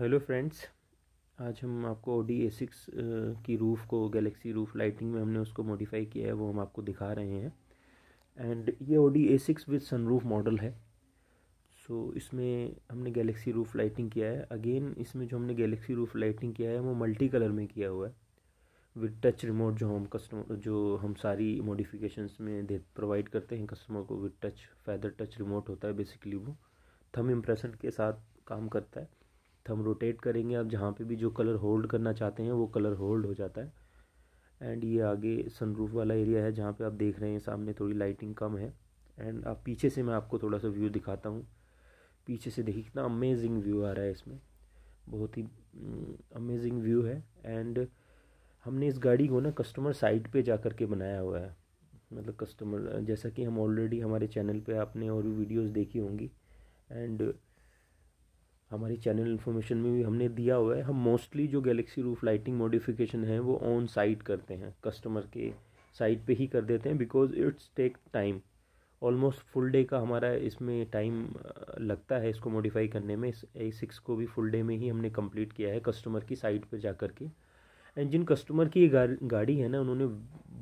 hello friends आज हम आपको डी ए सिक्स की रूफ़ को गैलेक्सी रूफ़ लाइटिंग में हमने उसको मॉडिफाई किया है वो हम आपको दिखा रहे हैं एंड ये Audi A six with sunroof model है सो so, इसमें हमने गैलेक्सी रूफ़ लाइटिंग किया है अगेन इसमें जो हमने गैलेक्सी रूफ़ लाइटिंग किया है वो मल्टी कलर में किया हुआ है विद टच रिमोट जो हम कस्टमर जो हम सारी मॉडिफिकेशंस में दे प्रोवाइड करते हैं कस्टमर को with touch feather touch remote होता है बेसिकली वो थम इम्प्रेशन के साथ काम करता है तो हम रोटेट करेंगे आप जहाँ पे भी जो कलर होल्ड करना चाहते हैं वो कलर होल्ड हो जाता है एंड ये आगे सनरूफ वाला एरिया है जहाँ पे आप देख रहे हैं सामने थोड़ी लाइटिंग कम है एंड आप पीछे से मैं आपको थोड़ा सा व्यू दिखाता हूँ पीछे से देखिए कितना अमेजिंग व्यू आ रहा है इसमें बहुत ही अमेजिंग हम्म, व्यू है एंड हमने इस गाड़ी को ना कस्टमर साइट पर जा के बनाया हुआ है मतलब कस्टमर जैसा कि हम ऑलरेडी हमारे चैनल पर आपने और भी वीडियोज़ देखी होंगी एंड हमारी चैनल इन्फॉर्मेशन में भी हमने दिया हुआ है हम मोस्टली जो गैलेक्सी रूफ लाइटिंग मॉडिफिकेशन है वो ऑन साइट करते हैं कस्टमर के साइट पे ही कर देते हैं because it's take time almost full day का हमारा इसमें टाइम लगता है इसको मॉडिफाई करने में ए सिक्स को भी फुल डे में ही हमने कंप्लीट किया है कस्टमर की साइट पर जा के एंड जिन कस्टमर की ये गाड़ी है ना उन्होंने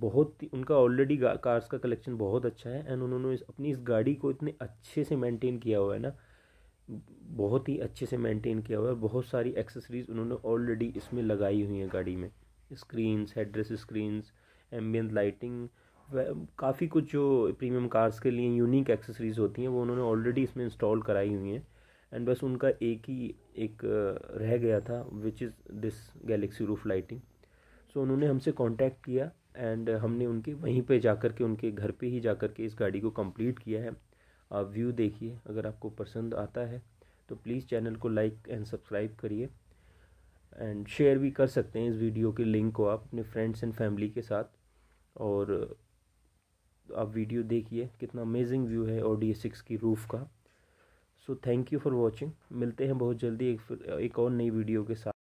बहुत उनका ऑलरेडी कार्स का कलेक्शन बहुत अच्छा है एंड उन्होंने अपनी इस गाड़ी को इतने अच्छे से मेंटेन किया हुआ है ना बहुत ही अच्छे से मेंटेन किया हुआ है बहुत सारी एक्सेसरीज़ उन्होंने ऑलरेडी इसमें लगाई हुई हैं गाड़ी में screens headrest screens ambient lighting काफ़ी कुछ जो प्रीमियम कार्स के लिए यूनिक एक्सेसरीज़ होती हैं वो उन्होंने ऑलरेडी इसमें इंस्टॉल कराई हुई हैं एंड बस उनका एक ही एक रह गया था which is this galaxy roof lighting so उन्होंने हमसे कांटेक्ट किया एंड हमने उनके वहीं पे जाकर के उनके घर पे ही जाकर के इस गाड़ी को कंप्लीट किया है आप व्यू देखिए अगर आपको पसंद आता है तो प्लीज़ चैनल को लाइक एंड सब्सक्राइब करिए एंड शेयर भी कर सकते हैं इस वीडियो के लिंक को आप अपने फ्रेंड्स एंड फैमिली के साथ और आप वीडियो देखिए कितना अमेजिंग व्यू है और डी सिक्स की रूफ़ का so thank you for watching मिलते हैं बहुत जल्दी एक एक और नई वीडियो के साथ